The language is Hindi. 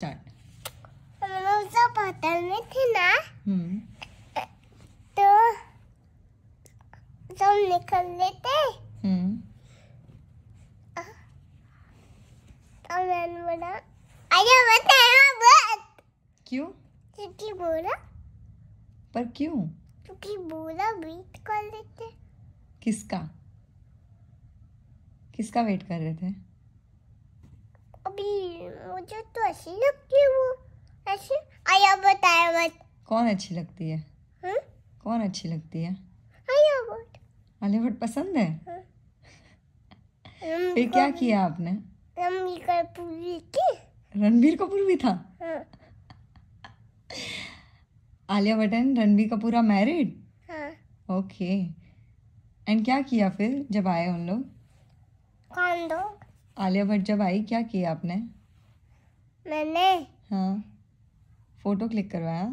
स्टार्ट बोतल में थी ना हम्म। तो तुम निकल लेते हम्म। तो मैंने बोला अरे बताया क्यों क्योंकि बोला पर क्यों क्योंकि बोला वेट कर लेते किसका किसका वेट कर रहे थे अभी मुझे तो अच्छी लगती है वो अच्छी आया बताया मत कौन अच्छी लगती है हुँ? हम्म? कौन अच्छी लगती है आया भट्ट आलिया भट्ट पसंद है हुँ? फिर क्या किया आपने रणबीर कपूर भी थी रणबीर कपूर भी था हाँ। Alia Bhatt and Ranbir Kapoor are married okay and क्या किया फिर जब आए उन लोग आलिया भट्ट जब आई क्या किया आपने मैंने हाँ फोटो क्लिक करवाया